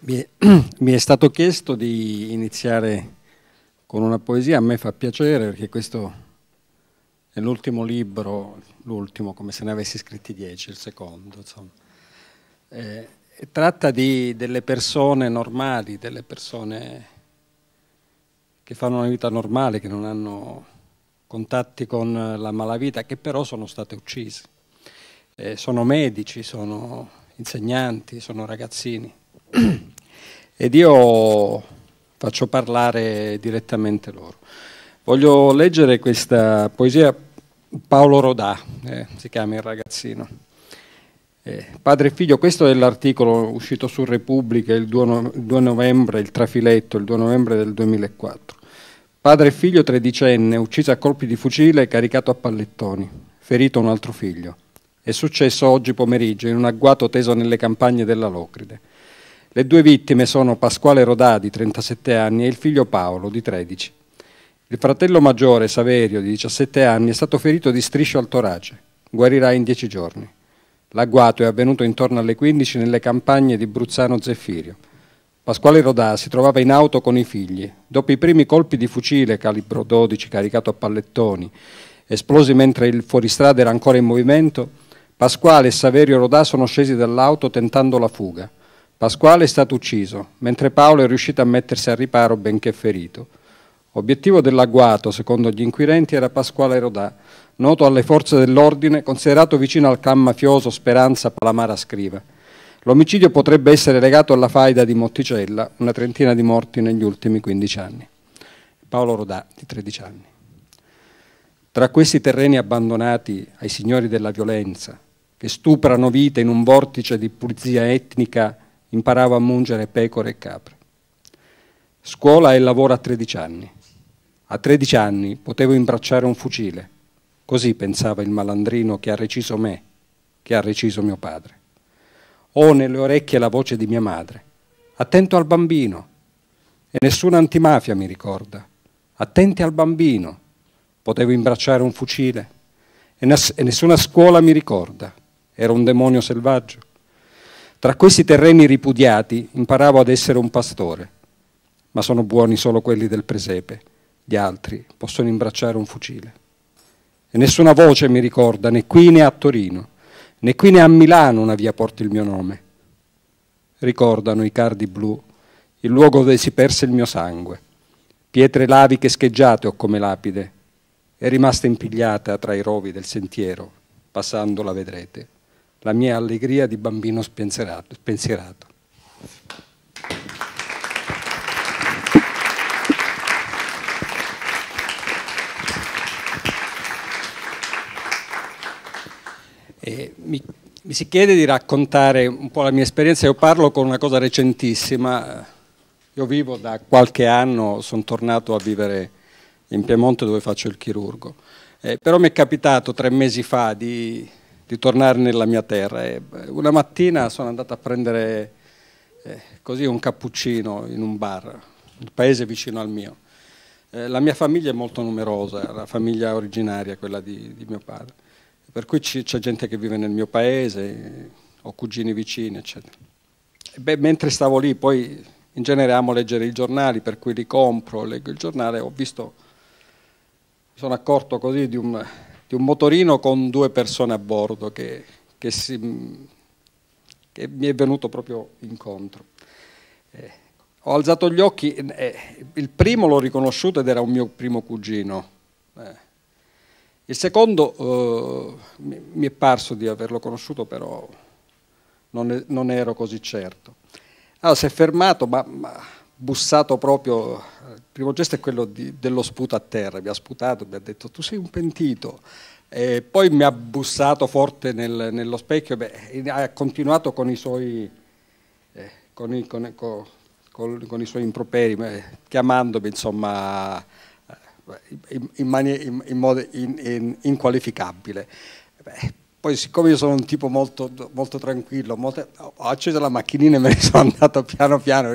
Beh, mi, è, stato chiesto di iniziare con una poesia, a me fa piacere perché questo è l'ultimo libro, l'ultimo come se ne avessi scritti dieci, il secondo. Eh, tratta di, delle persone normali, delle persone che fanno una vita normale, che non hanno contatti con la malavita, che però sono state uccise. Eh, sono medici, sono insegnanti, sono ragazzini. ed io faccio parlare direttamente loro. Voglio leggere questa poesia Paolo Rodà, eh, si chiama il ragazzino. Eh, padre e figlio, questo è l'articolo uscito su Repubblica il 2, no, il 2 novembre, il trafiletto, il 2 novembre del 2004. Padre e figlio tredicenne, ucciso a colpi di fucile e caricato a pallettoni, ferito un altro figlio. È successo oggi pomeriggio in un agguato teso nelle campagne della Locride. Le due vittime sono Pasquale Rodà di 37 anni e il figlio Paolo di 13. Il fratello maggiore Saverio di 17 anni è stato ferito di striscio al torace. Guarirà in 10 giorni. L'agguato è avvenuto intorno alle 15 nelle campagne di Bruzzano Zeffirio. Pasquale Rodà si trovava in auto con i figli. Dopo i primi colpi di fucile calibro 12 caricato a pallettoni, esplosi mentre il fuoristrada era ancora in movimento, Pasquale e Saverio Rodà sono scesi dall'auto tentando la fuga. Pasquale è stato ucciso, mentre Paolo è riuscito a mettersi al riparo benché ferito. Obiettivo dell'agguato, secondo gli inquirenti, era Pasquale Rodà, noto alle forze dell'ordine, considerato vicino al clan mafioso Speranza Palamara Scriva. L'omicidio potrebbe essere legato alla faida di Motticella, una trentina di morti negli ultimi 15 anni. Paolo Rodà, di 13 anni. Tra questi terreni abbandonati ai signori della violenza, che stuprano vite in un vortice di pulizia etnica imparavo a mungere pecore e capre. Scuola e lavoro a 13 anni. A 13 anni potevo imbracciare un fucile, così pensava il malandrino che ha reciso me, che ha reciso mio padre. Ho nelle orecchie la voce di mia madre. Attento al bambino. E nessuna antimafia mi ricorda. Attenti al bambino. Potevo imbracciare un fucile. E, ness- e nessuna scuola mi ricorda. Era un demonio selvaggio. Tra questi terreni ripudiati imparavo ad essere un pastore, ma sono buoni solo quelli del presepe, gli altri possono imbracciare un fucile. E nessuna voce mi ricorda, né qui né a Torino, né qui né a Milano una via porta il mio nome. Ricordano i cardi blu, il luogo dove si perse il mio sangue, pietre laviche scheggiate ho come lapide, è rimasta impigliata tra i rovi del sentiero, passando la vedrete la mia allegria di bambino spensierato. spensierato. Mi, mi, si chiede di raccontare un po' la mia esperienza, io parlo con una cosa recentissima, io vivo da qualche anno, sono tornato a vivere in Piemonte dove faccio il chirurgo, eh, però mi è capitato tre mesi fa di di tornare nella mia terra. E una mattina sono andato a prendere eh, così un cappuccino in un bar, un paese vicino al mio. Eh, la mia famiglia è molto numerosa, la famiglia originaria, quella di, di mio padre, per cui c'è gente che vive nel mio paese, ho cugini vicini, eccetera. Beh, mentre stavo lì, poi in genere amo leggere i giornali, per cui li compro, leggo il giornale, ho visto, mi sono accorto così di un, di un motorino con due persone a bordo che, che, si, che mi è venuto proprio incontro. Eh, ho alzato gli occhi, eh, il primo l'ho riconosciuto ed era un mio primo cugino. Eh. Il secondo eh, mi, mi è parso di averlo conosciuto, però non, è, non ero così certo. Allora si è fermato, ma, ma bussato proprio eh, primo gesto è quello di, dello sputo a terra, mi ha sputato, mi ha detto tu sei un pentito. E poi mi ha bussato forte nel, nello specchio e ha continuato con i suoi, eh, con i, con, con, con i suoi improperi, eh, chiamandomi insomma eh, in, in, in modo inqualificabile. Beh, poi siccome io sono un tipo molto, molto tranquillo, molto, ho acceso la macchinina e me ne sono andato piano piano,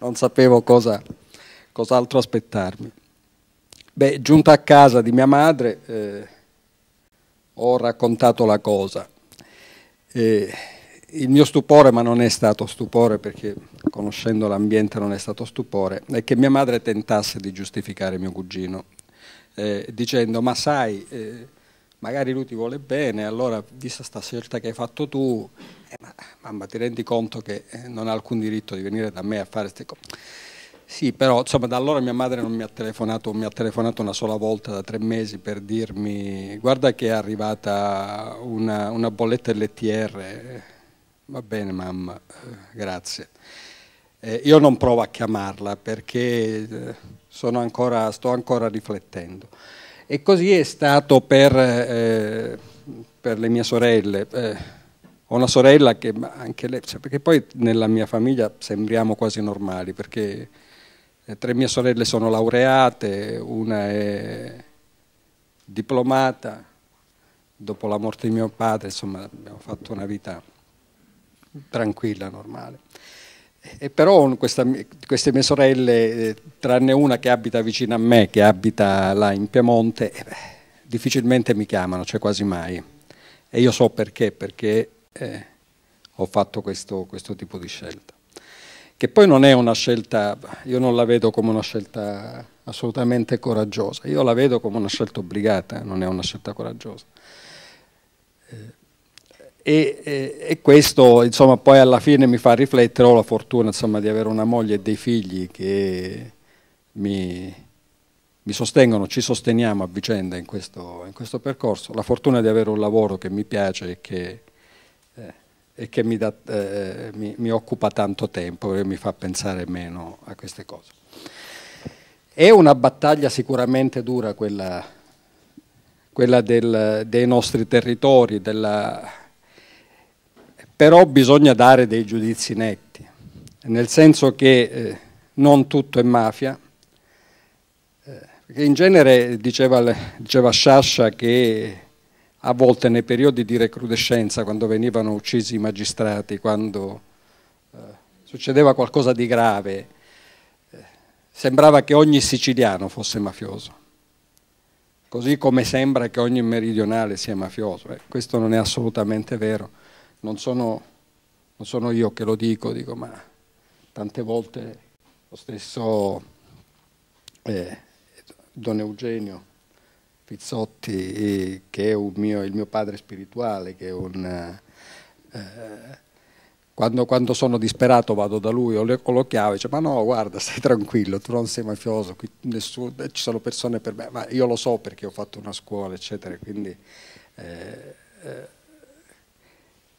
non sapevo cosa cos'altro aspettarmi? Beh, giunta a casa di mia madre eh, ho raccontato la cosa. Eh, il mio stupore, ma non è stato stupore perché conoscendo l'ambiente non è stato stupore, è che mia madre tentasse di giustificare mio cugino eh, dicendo ma sai, eh, magari lui ti vuole bene, allora vista questa scelta che hai fatto tu, eh, ma, mamma ti rendi conto che eh, non ha alcun diritto di venire da me a fare queste cose. Sì, però insomma, da allora mia madre non mi ha telefonato, mi ha telefonato una sola volta da tre mesi per dirmi guarda che è arrivata una, una bolletta LTR, va bene mamma, eh, grazie. Eh, io non provo a chiamarla perché eh, ancora, sto ancora riflettendo. E così è stato per, eh, per le mie sorelle. Eh, ho una sorella che anche lei, cioè, perché poi nella mia famiglia sembriamo quasi normali, perché eh, tre mie sorelle sono laureate, una è diplomata, dopo la morte di mio padre, insomma, abbiamo fatto una vita tranquilla, normale. E però questa, queste mie sorelle, eh, tranne una che abita vicino a me, che abita là in Piemonte, eh beh, difficilmente mi chiamano, cioè quasi mai. E io so perché, perché eh, ho fatto questo, questo tipo di scelta che poi non è una scelta, io non la vedo come una scelta assolutamente coraggiosa, io la vedo come una scelta obbligata, non è una scelta coraggiosa. Eh, e, e, e questo insomma, poi alla fine mi fa riflettere, ho la fortuna insomma, di avere una moglie e dei figli che mi, mi sostengono, ci sosteniamo a vicenda in questo, in questo, percorso, la fortuna di avere un lavoro che mi piace e che e che mi, da, eh, mi, mi occupa tanto tempo e mi fa pensare meno a queste cose. È una battaglia sicuramente dura quella, quella del, dei nostri territori, della, però bisogna dare dei giudizi netti, nel senso che eh, non tutto è mafia, eh, in genere diceva, diceva Sciascia che a volte nei periodi di recrudescenza, quando venivano uccisi i magistrati, quando eh, succedeva qualcosa di grave, eh, sembrava che ogni siciliano fosse mafioso, così come sembra che ogni meridionale sia mafioso. Eh, questo non è assolutamente vero, non sono, non sono io che lo dico, dico, ma tante volte lo stesso eh, Don Eugenio Pizzotti, che è mio, il mio padre spirituale, che è un... Eh, quando, quando, sono disperato vado da lui ho le, o lo chiamo e dice ma no guarda stai tranquillo tu non sei mafioso qui nessuno, eh, ci sono persone per me ma io lo so perché ho fatto una scuola eccetera quindi eh, eh,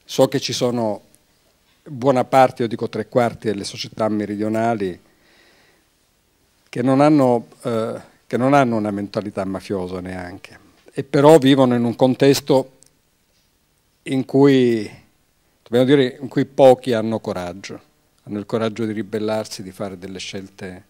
so che ci sono buona parte io dico tre quarti delle società meridionali che non hanno eh, che non hanno una mentalità mafiosa neanche, e però vivono in un contesto in cui, dobbiamo dire, in cui pochi hanno coraggio, hanno il coraggio di ribellarsi, di fare delle scelte,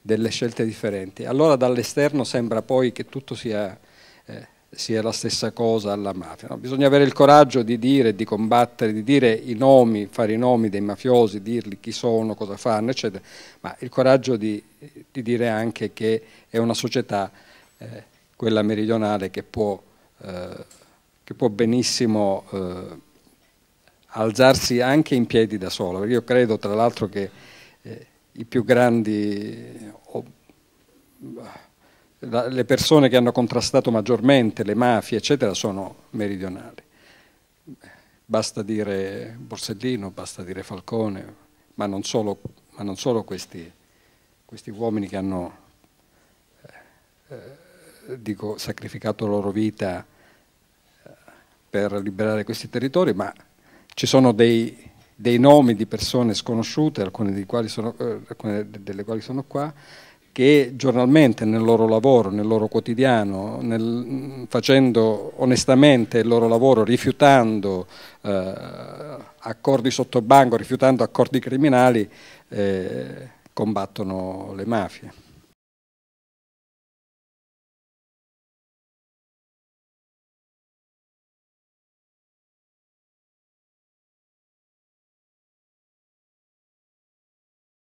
delle scelte differenti. Allora dall'esterno sembra poi che tutto sia eh, sia la stessa cosa alla mafia. No? Bisogna avere il coraggio di dire, di combattere, di dire i nomi, fare i nomi dei mafiosi, dirgli chi sono, cosa fanno, eccetera, ma il coraggio di, di dire anche che è una società, eh, quella meridionale, che può, eh, che può benissimo eh, alzarsi anche in piedi da sola. Perché io credo, tra l'altro, che eh, i più grandi... Oh, la, le persone che hanno contrastato maggiormente le mafie, eccetera, sono meridionali. Basta dire Borsellino, basta dire Falcone, ma non solo, ma non solo questi, questi, uomini che hanno eh, eh dico, sacrificato la loro vita eh, per liberare questi territori, ma ci sono dei, dei nomi di persone sconosciute, alcune, quali sono, eh, alcune delle quali sono qua, che giornalmente nel loro lavoro, nel loro quotidiano, nel, facendo onestamente il loro lavoro, rifiutando eh, accordi sottobanco, rifiutando accordi criminali, eh, combattono le mafie.